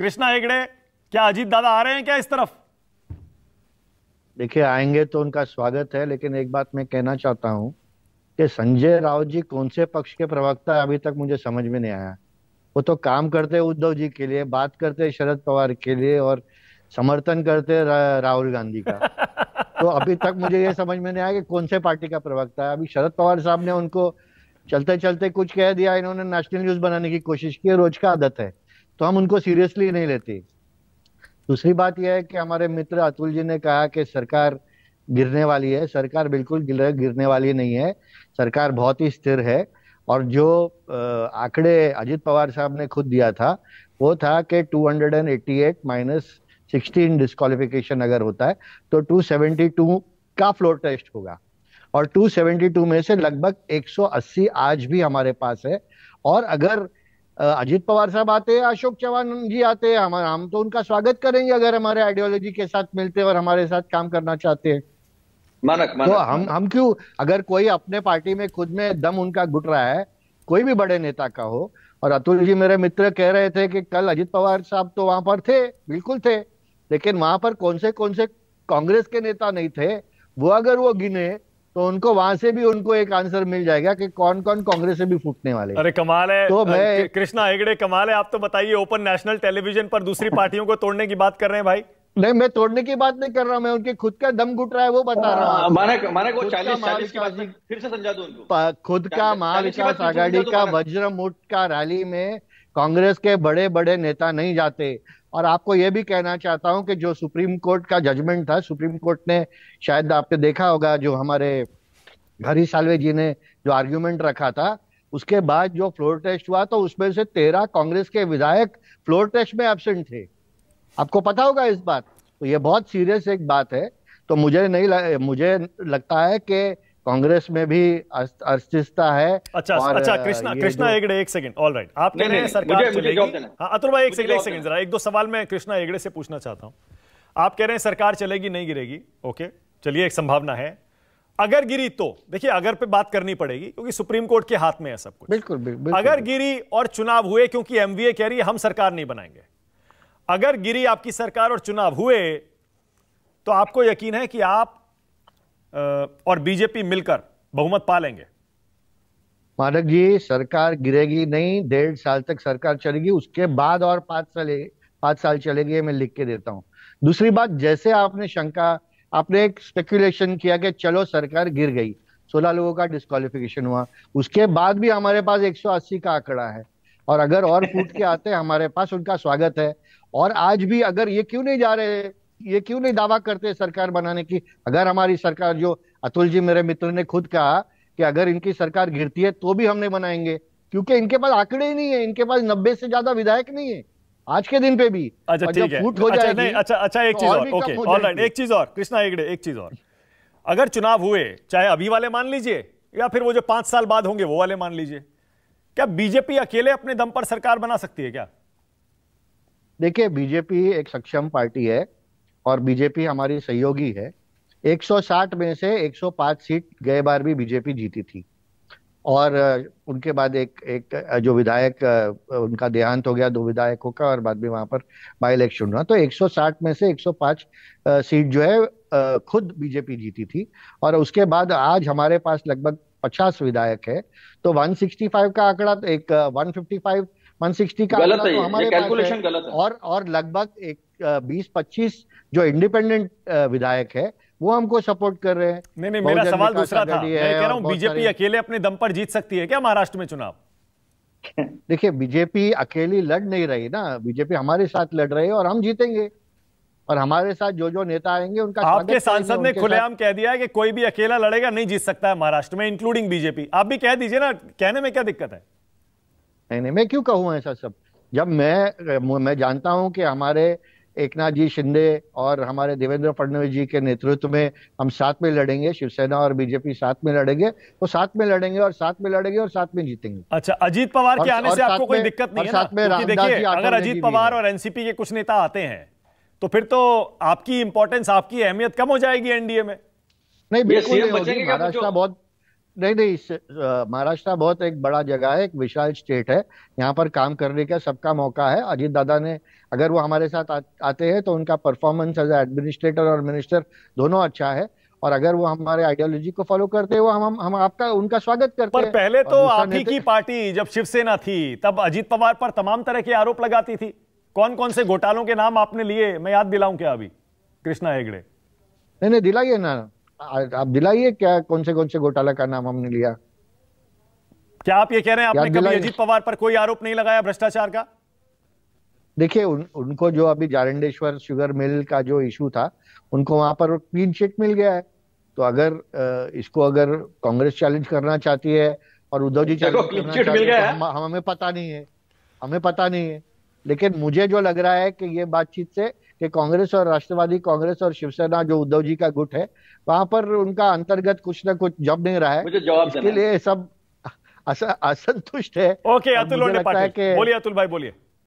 कृष्णा हेगड़े क्या अजीत दादा आ रहे हैं क्या इस तरफ देखिए आएंगे तो उनका स्वागत है लेकिन एक बात मैं कहना चाहता हूँ कि संजय राव जी कौन से पक्ष के प्रवक्ता है अभी तक मुझे समझ में नहीं आया वो तो काम करते उद्धव जी के लिए बात करते शरद पवार के लिए और समर्थन करते रा, राहुल गांधी का तो अभी तक मुझे ये समझ में नहीं आया कि कौन से पार्टी का प्रवक्ता है अभी शरद पवार साहब ने उनको चलते चलते कुछ कह दिया इन्होंने नेशनल न्यूज बनाने की कोशिश की रोज का आदत है तो हम उनको सीरियसली नहीं लेते दूसरी बात यह है कि हमारे मित्र अतुल जी ने कहा कि सरकार गिरने वाली है सरकार बिल्कुल गिरने वाली नहीं है सरकार बहुत ही स्थिर है और जो आंकड़े अजित पवार साहब ने खुद दिया था वो था कि 288 माइनस 16 डिस्कालिफिकेशन अगर होता है तो 272 का फ्लोर टेस्ट होगा और 272 में से लगभग 180 आज भी हमारे पास है और अगर अजीत पवार साहब आते हैं अशोक चौहान जी आते हैं हम हम तो उनका स्वागत करेंगे अगर हमारे आइडियोलॉजी के साथ मिलते और हमारे साथ काम करना चाहते हैं मानक, मानक तो हम हम क्यों अगर कोई अपने पार्टी में खुद में दम उनका घुट रहा है कोई भी बड़े नेता का हो और अतुल जी मेरे मित्र कह रहे थे कि कल अजित पवार साहब तो वहां पर थे बिल्कुल थे लेकिन वहां पर कौन से कौन से कांग्रेस के नेता नहीं थे वो अगर वो गिने तो उनको वहां से भी उनको एक आंसर मिल जाएगा कि कौन कौन कांग्रेस से भी फूटने वाले अरे कमाल है तो कृष्णा हेगड़े कमाल है आप तो बताइए ओपन नेशनल टेलीविजन पर दूसरी पार्टियों को तोड़ने की बात कर रहे हैं भाई नहीं मैं तोड़ने की बात नहीं कर रहा मैं उनके खुद का दम घुट रहा है वो बता रहा हूँ हाँ, माने माने फिर से समझा दो खुद का महाविकास आघाड़ी का वज्रमुट का रैली में कांग्रेस के बड़े बड़े नेता नहीं जाते और आपको यह भी कहना चाहता हूँ कि जो सुप्रीम कोर्ट का जजमेंट था सुप्रीम कोर्ट ने शायद आपने देखा होगा जो हमारे हरी सालवे जी ने जो आर्ग्यूमेंट रखा था उसके बाद जो फ्लोर टेस्ट हुआ तो उसमें से तेरह कांग्रेस के विधायक फ्लोर टेस्ट में एबसेंट थे आपको पता होगा इस बात तो ये बहुत सीरियस एक बात है तो मुझे नहीं लग, मुझे लगता है कि कांग्रेस में भी अस्थिरता है अच्छा और, अच्छा कृष्णा कृष्णा एगड़े एक सेकंड ऑल राइट आप कह रहे हैं सरकार चलेगी हाँ अतुल भाई एक सेकंड एक सेकंड जरा एक दो सवाल मैं कृष्णा एगड़े से पूछना चाहता हूं आप कह रहे हैं सरकार चलेगी नहीं गिरेगी ओके चलिए एक संभावना है अगर गिरी तो देखिए अगर पे बात करनी पड़ेगी क्योंकि सुप्रीम कोर्ट के हाथ में है सब कुछ बिल्कुल, बिल्कुल अगर गिरी और चुनाव हुए क्योंकि एमवीए कह रही है हम सरकार नहीं बनाएंगे अगर गिरी आपकी सरकार और चुनाव हुए तो आपको यकीन है कि आप और बीजेपी मिलकर बहुमत लेंगे मानक जी सरकार गिरेगी नहीं डेढ़ साल तक सरकार चलेगी उसके बाद और पांच साल पांच साल चलेगी मैं लिख के देता हूँ दूसरी बात जैसे आपने शंका आपने एक स्पेकुलेशन किया कि चलो सरकार गिर गई सोलह लोगों का डिस्कालिफिकेशन हुआ उसके बाद भी हमारे पास 180 का आंकड़ा है और अगर और फूट के आते हैं हमारे पास उनका स्वागत है और आज भी अगर ये क्यों नहीं जा रहे ये क्यों नहीं दावा करते सरकार बनाने की अगर हमारी सरकार जो अतुल जी मेरे मित्र ने खुद कहा कि अगर इनकी सरकार गिरती है तो भी हम नहीं बनाएंगे क्योंकि इनके पास आंकड़े ही नहीं है इनके पास नब्बे से ज्यादा विधायक नहीं है आज के दिन पे भी अच्छा ठीक है हो अच्छा, नहीं, अच्छा अच्छा एक तो चीज और ओके ऑलराइट एक चीज और कृष्णा एगड़े एक चीज और अगर चुनाव हुए चाहे अभी वाले मान लीजिए या फिर वो जो पांच साल बाद होंगे वो वाले मान लीजिए क्या बीजेपी अकेले अपने दम पर सरकार बना सकती है क्या देखिए बीजेपी एक सक्षम पार्टी है और बीजेपी हमारी सहयोगी है 160 में से 105 सीट गए बार भी बीजेपी जीती थी और उनके बाद एक एक जो विधायक उनका देहांत हो गया दो विधायकों का और बाद में वहां पर बाई इलेक्शन हुआ तो 160 में से 105 सीट जो है खुद बीजेपी जीती थी और उसके बाद आज हमारे पास लगभग 50 विधायक है तो 165 का आंकड़ा तो एक 155 160 का आंकड़ा तो हमारे पास है, गलत है। और और लगभग एक बीस पच्चीस जो इंडिपेंडेंट uh, विधायक है वो हमको सपोर्ट कर रहे हैं नहीं नहीं मेरा सवाल दूसरा था मैं कह रहा हूं बीजेपी अकेले अपने दम पर जीत सकती है क्या महाराष्ट्र में चुनाव देखिए बीजेपी अकेली लड़ नहीं रही ना बीजेपी हमारे साथ लड़ रही है और हम जीतेंगे और हमारे साथ जो जो नेता आएंगे उनका आपके सांसद ने खुलेआम कह दिया है कि कोई भी अकेला लड़ेगा नहीं जीत सकता है महाराष्ट्र में इंक्लूडिंग बीजेपी आप भी कह दीजिए ना कहने में क्या दिक्कत है नहीं नहीं मैं क्यों कहूँ ऐसा सब जब मैं मैं जानता हूं कि हमारे एक नाथ जी शिंदे और हमारे देवेंद्र फडणवीस जी के नेतृत्व में हम साथ में लड़ेंगे शिवसेना और बीजेपी साथ में लड़ेंगे तो साथ में लड़ेंगे और साथ में लड़ेंगे और साथ में जीतेंगे अच्छा अजीत पवार के आने से आपको कोई दिक्कत नहीं साथ में देखिए अगर अजीत पवार और एनसीपी के कुछ नेता आते हैं तो फिर तो आपकी इंपॉर्टेंस आपकी अहमियत कम हो जाएगी एनडीए में नहीं बिल्कुल महाराष्ट्र बहुत नहीं नहीं महाराष्ट्र बहुत एक बड़ा जगह है एक विशाल स्टेट है यहाँ पर काम करने का सबका मौका है अजीत दादा ने अगर वो हमारे साथ आ, आते हैं तो उनका परफॉर्मेंस एज एडमिनिस्ट्रेटर और मिनिस्टर दोनों अच्छा है और अगर वो हमारे आइडियोलॉजी को फॉलो करते हैं वो हम, हम आपका उनका स्वागत करते पर पहले तो आप ही की पार्टी जब शिवसेना थी तब अजीत पवार पर तमाम तरह के आरोप लगाती थी कौन कौन से घोटालों के नाम आपने लिए मैं याद दिलाऊं क्या अभी कृष्णा हेगड़े नहीं नहीं दिलाइए ना आप दिलाइए क्या कौन से कौन से घोटाला का नाम हमने लिया क्या आप ये कह रहे हैं आपने कभी अजीत पवार पर कोई आरोप नहीं लगाया भ्रष्टाचार का देखिए उन, उनको जो अभी जारंडेश्वर शुगर मिल का जो इशू था उनको वहां पर क्लीन चिट मिल गया है तो अगर इसको अगर कांग्रेस चैलेंज करना चाहती है और उद्धव जी चैलेंज करना मिल गया तो हम, हमें पता नहीं है हमें पता नहीं है लेकिन मुझे जो लग रहा है कि ये बातचीत से कि कांग्रेस और राष्ट्रवादी कांग्रेस और शिवसेना जो उद्धव जी का गुट है वहां पर उनका अंतर्गत कुछ ना कुछ जब नहीं रहा है मुझे जवाब इसके लिए सब असंतुष्ट है ओके अतुल बोलिए अतुल भाई बोलिए